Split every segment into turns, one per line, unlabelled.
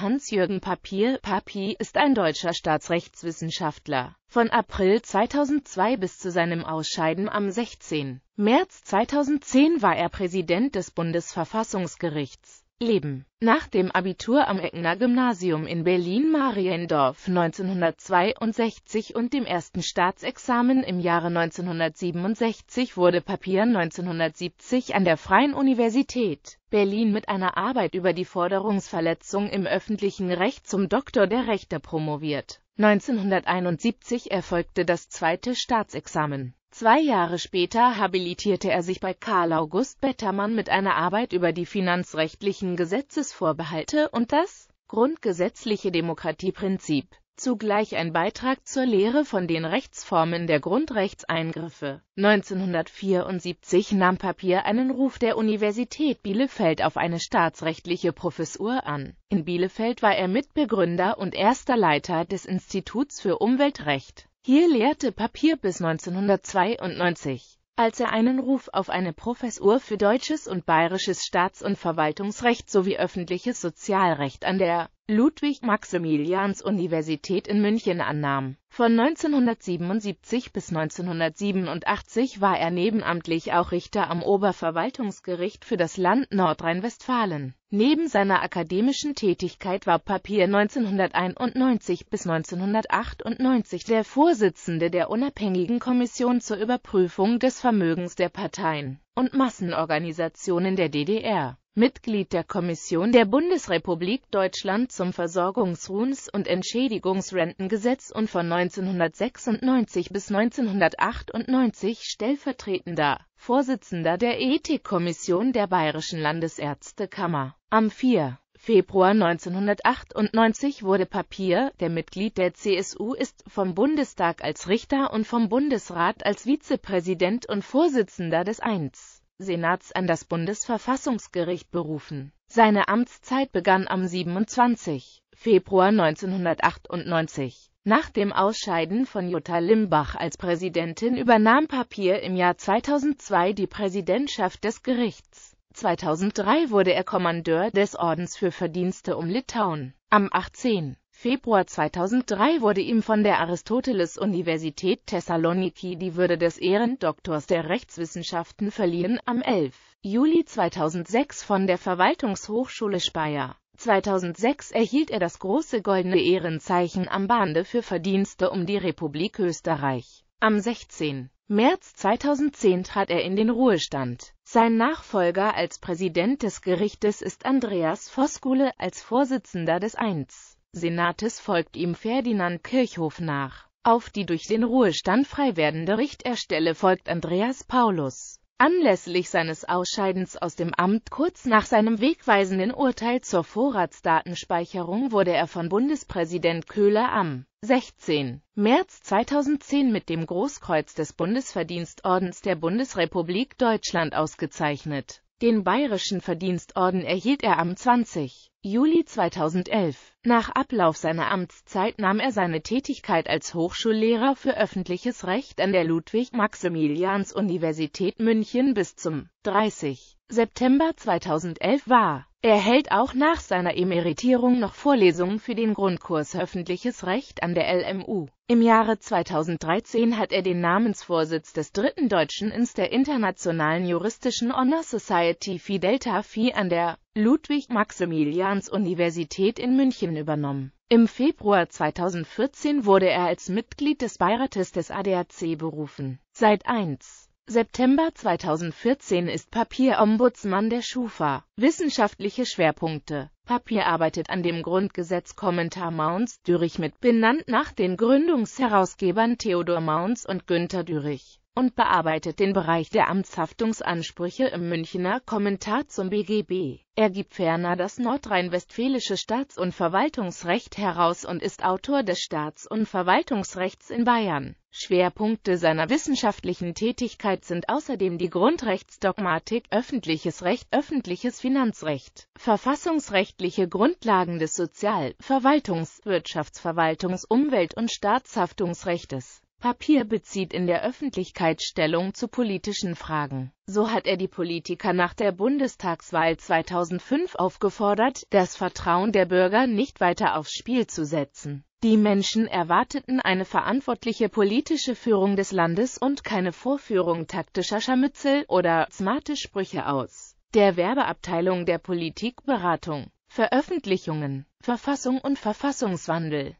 Hans-Jürgen Papier, Papi, ist ein deutscher Staatsrechtswissenschaftler. Von April 2002 bis zu seinem Ausscheiden am 16. März 2010 war er Präsident des Bundesverfassungsgerichts. Leben. Nach dem Abitur am Eckner Gymnasium in Berlin-Mariendorf 1962 und dem ersten Staatsexamen im Jahre 1967 wurde Papier 1970 an der Freien Universität Berlin mit einer Arbeit über die Forderungsverletzung im öffentlichen Recht zum Doktor der Rechte promoviert. 1971 erfolgte das zweite Staatsexamen Zwei Jahre später habilitierte er sich bei Karl August Bettermann mit einer Arbeit über die finanzrechtlichen Gesetzesvorbehalte und das grundgesetzliche Demokratieprinzip, zugleich ein Beitrag zur Lehre von den Rechtsformen der Grundrechtseingriffe. 1974 nahm Papier einen Ruf der Universität Bielefeld auf eine staatsrechtliche Professur an. In Bielefeld war er Mitbegründer und erster Leiter des Instituts für Umweltrecht. Hier lehrte Papier bis 1992, als er einen Ruf auf eine Professur für deutsches und bayerisches Staats- und Verwaltungsrecht sowie öffentliches Sozialrecht an der Ludwig-Maximilians-Universität in München annahm. Von 1977 bis 1987 war er nebenamtlich auch Richter am Oberverwaltungsgericht für das Land Nordrhein-Westfalen Neben seiner akademischen Tätigkeit war Papier 1991 bis 1998 der Vorsitzende der Unabhängigen Kommission zur Überprüfung des Vermögens der Parteien und Massenorganisationen der DDR. Mitglied der Kommission der Bundesrepublik Deutschland zum Versorgungs-, und Entschädigungsrentengesetz und von 1996 bis 1998 stellvertretender Vorsitzender der Ethikkommission der Bayerischen Landesärztekammer. Am 4. Februar 1998 wurde Papier, der Mitglied der CSU ist, vom Bundestag als Richter und vom Bundesrat als Vizepräsident und Vorsitzender des I. Senats an das Bundesverfassungsgericht berufen. Seine Amtszeit begann am 27. Februar 1998. Nach dem Ausscheiden von Jutta Limbach als Präsidentin übernahm Papier im Jahr 2002 die Präsidentschaft des Gerichts 2003 wurde er Kommandeur des Ordens für Verdienste um Litauen. Am 18. Februar 2003 wurde ihm von der Aristoteles-Universität Thessaloniki die Würde des Ehrendoktors der Rechtswissenschaften verliehen, am 11. Juli 2006 von der Verwaltungshochschule Speyer. 2006 erhielt er das große goldene Ehrenzeichen am Bande für Verdienste um die Republik Österreich. Am 16. März 2010 trat er in den Ruhestand. Sein Nachfolger als Präsident des Gerichtes ist Andreas Voskule als Vorsitzender des 1. Senates folgt ihm Ferdinand Kirchhoff nach. Auf die durch den Ruhestand frei werdende Richterstelle folgt Andreas Paulus. Anlässlich seines Ausscheidens aus dem Amt kurz nach seinem wegweisenden Urteil zur Vorratsdatenspeicherung wurde er von Bundespräsident Köhler am 16. März 2010 mit dem Großkreuz des Bundesverdienstordens der Bundesrepublik Deutschland ausgezeichnet. Den Bayerischen Verdienstorden erhielt er am 20. Juli 2011. Nach Ablauf seiner Amtszeit nahm er seine Tätigkeit als Hochschullehrer für öffentliches Recht an der Ludwig-Maximilians-Universität München bis zum 30. September 2011 wahr. Er hält auch nach seiner Emeritierung noch Vorlesungen für den Grundkurs Öffentliches Recht an der LMU. Im Jahre 2013 hat er den Namensvorsitz des dritten Deutschen Ins der Internationalen Juristischen Honor Society Phi Delta Phi an der Ludwig-Maximilians-Universität in München übernommen. Im Februar 2014 wurde er als Mitglied des Beirates des ADAC berufen. Seit 1. September 2014 ist Papierombudsmann der Schufa. Wissenschaftliche Schwerpunkte Papier arbeitet an dem Grundgesetzkommentar Mounts dürich mit, benannt nach den Gründungsherausgebern Theodor Mounts und Günther Dürich und bearbeitet den Bereich der Amtshaftungsansprüche im Münchner Kommentar zum BGB. Er gibt ferner das nordrhein-westfälische Staats- und Verwaltungsrecht heraus und ist Autor des Staats- und Verwaltungsrechts in Bayern. Schwerpunkte seiner wissenschaftlichen Tätigkeit sind außerdem die Grundrechtsdogmatik, öffentliches Recht, öffentliches Finanzrecht, verfassungsrechtliche Grundlagen des Sozial-, Verwaltungs-, Wirtschaftsverwaltungs-, Umwelt- und Staatshaftungsrechtes. Papier bezieht in der Öffentlichkeit Stellung zu politischen Fragen. So hat er die Politiker nach der Bundestagswahl 2005 aufgefordert, das Vertrauen der Bürger nicht weiter aufs Spiel zu setzen. Die Menschen erwarteten eine verantwortliche politische Führung des Landes und keine Vorführung taktischer Scharmützel oder smarte Sprüche aus. Der Werbeabteilung der Politikberatung. Veröffentlichungen, Verfassung und Verfassungswandel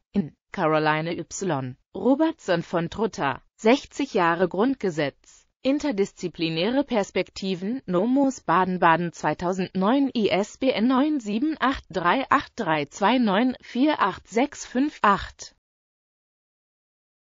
Caroline Y. Robertson von Trutta, 60 Jahre Grundgesetz, Interdisziplinäre Perspektiven, Nomos Baden-Baden 2009 ISBN 9783832948658